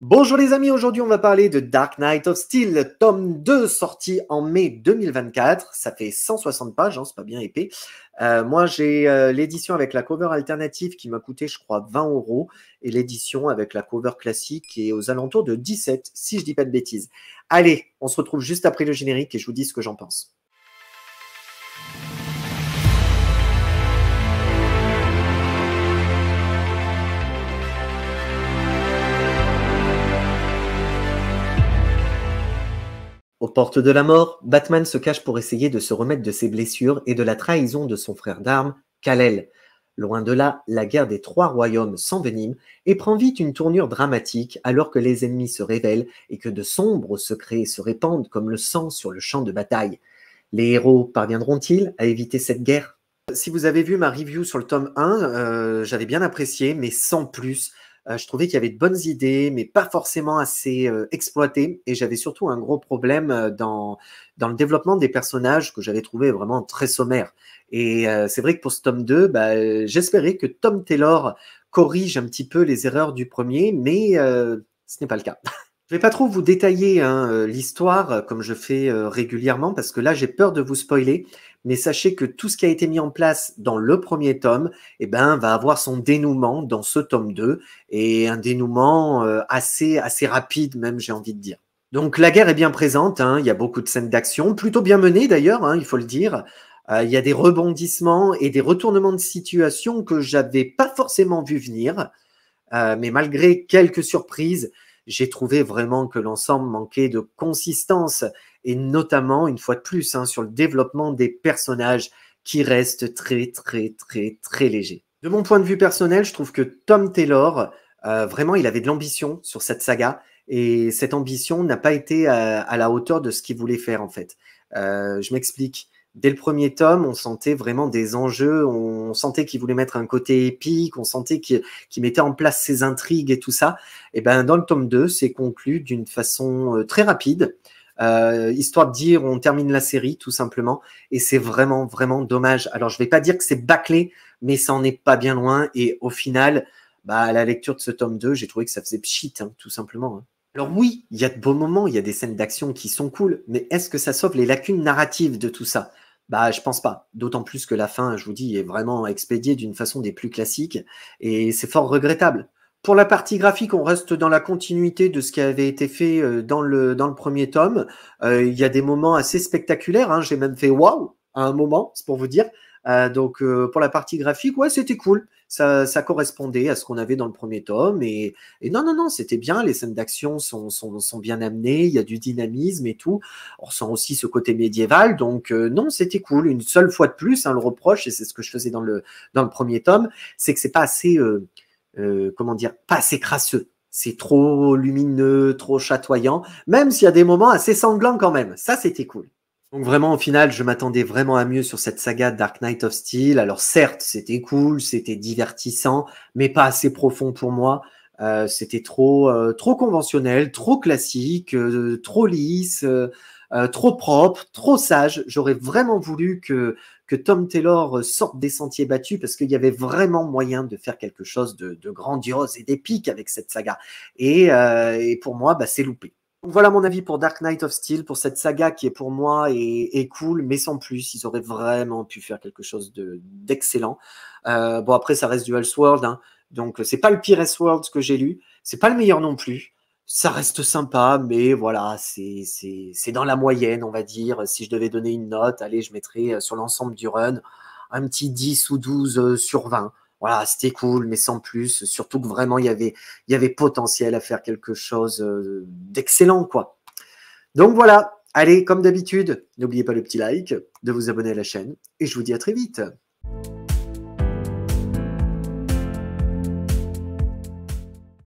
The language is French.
Bonjour les amis, aujourd'hui on va parler de Dark Knight of Steel, tome 2 sorti en mai 2024. Ça fait 160 pages, hein, c'est pas bien épais. Euh, moi j'ai euh, l'édition avec la cover alternative qui m'a coûté je crois 20 euros et l'édition avec la cover classique qui est aux alentours de 17 si je dis pas de bêtises. Allez, on se retrouve juste après le générique et je vous dis ce que j'en pense. porte de la mort, Batman se cache pour essayer de se remettre de ses blessures et de la trahison de son frère d'armes, kal Loin de là, la guerre des trois royaumes s'envenime et prend vite une tournure dramatique alors que les ennemis se révèlent et que de sombres secrets se répandent comme le sang sur le champ de bataille. Les héros parviendront-ils à éviter cette guerre Si vous avez vu ma review sur le tome 1, euh, j'avais bien apprécié, mais sans plus. Euh, je trouvais qu'il y avait de bonnes idées, mais pas forcément assez euh, exploitées. Et j'avais surtout un gros problème euh, dans, dans le développement des personnages que j'avais trouvé vraiment très sommaire. Et c'est vrai que pour ce tome 2, bah, j'espérais que Tom Taylor corrige un petit peu les erreurs du premier, mais ce n'est pas le cas. Je ne vais pas trop vous détailler hein, euh, l'histoire euh, comme je fais euh, régulièrement parce que là j'ai peur de vous spoiler, mais sachez que tout ce qui a été mis en place dans le premier tome eh ben, va avoir son dénouement dans ce tome 2 et un dénouement assez, assez rapide même j'ai envie de dire. Donc la guerre est bien présente, hein. il y a beaucoup de scènes d'action, plutôt bien menées d'ailleurs, hein, il faut le dire. il y a des rebondissements et des retournements de situation que j'avais pas forcément vu venir, mais malgré quelques surprises, j'ai trouvé vraiment que l'ensemble manquait de consistance et notamment, une fois de plus, hein, sur le développement des personnages qui restent très, très, très, très légers. De mon point de vue personnel, je trouve que Tom Taylor, euh, vraiment, il avait de l'ambition sur cette saga et cette ambition n'a pas été à, euh, à la hauteur de ce qu'il voulait faire en fait. Euh, je m'explique dès le premier tome, on sentait vraiment des enjeux, on sentait qu'il voulait mettre un côté épique, on sentait qu'il mettait en place ses intrigues et tout ça. Et eh ben dans le tome 2, c'est conclu d'une façon euh, très rapide. Euh, histoire de dire on termine la série tout simplement et c'est vraiment vraiment dommage alors je vais pas dire que c'est bâclé mais ça en est pas bien loin et au final bah, à la lecture de ce tome 2 j'ai trouvé que ça faisait pchit hein, tout simplement hein. Alors oui, il y a de beaux moments, il y a des scènes d'action qui sont cool, mais est-ce que ça sauve les lacunes narratives de tout ça bah, je pense pas. D'autant plus que la fin, je vous dis, est vraiment expédiée d'une façon des plus classiques et c'est fort regrettable. Pour la partie graphique, on reste dans la continuité de ce qui avait été fait euh, dans le, dans le premier tome. Euh, il y a des moments assez spectaculaires. Hein. J'ai même fait waouh à un moment, c'est pour vous dire. Euh, donc euh, pour la partie graphique, ouais, c'était cool. Ça, ça, correspondait à ce qu'on avait dans le premier tome. Et, non, non, non, c'était bien. Les scènes d'action sont, bien amenées. Il y a du dynamisme et tout. On ressent aussi ce côté médiéval. Donc euh, non, c'était cool. Une seule fois de plus, hein, le reproche, et c'est ce que je faisais dans le, dans le premier tome, c'est que c'est pas assez, comment dire, pas assez crasseux. C'est trop lumineux, trop chatoyant, même s'il y a des moments assez sanglants quand même. Ça, c'était cool. Donc vraiment, au final, je m'attendais vraiment à mieux sur cette saga Dark Knight of Steel. Alors certes, c'était cool, c'était divertissant, mais pas assez profond pour moi. Euh, c'était trop, euh, trop conventionnel, trop classique, euh, trop lisse, trop propre, trop sage. J'aurais vraiment voulu que, que Tom Taylor sorte des sentiers battus parce qu'il y avait vraiment moyen de faire quelque chose de, grandiose et d'épique avec cette saga. Et, et pour moi, bah, c'est loupé. Voilà mon avis pour Dark Knight of Steel, pour cette saga qui est pour moi est, cool, mais sans plus. Ils auraient vraiment pu faire quelque chose d'excellent. Euh, bon, après, ça reste du Elseworld, hein, donc euh, c'est pas le pire World que j'ai lu, c'est pas le meilleur non plus. Ça reste sympa, mais voilà, c'est dans la moyenne, on va dire. Si je devais donner une note, allez, je mettrais euh, sur l'ensemble du run un petit 10 ou 12 sur 20 voilà, c'était cool, mais sans plus. Surtout que vraiment, il y avait, il y avait potentiel à faire quelque chose euh, d'excellent, quoi. Donc voilà. Allez, comme d'habitude, n'oubliez pas le petit like, de vous abonner à la chaîne, et je vous dis à très vite.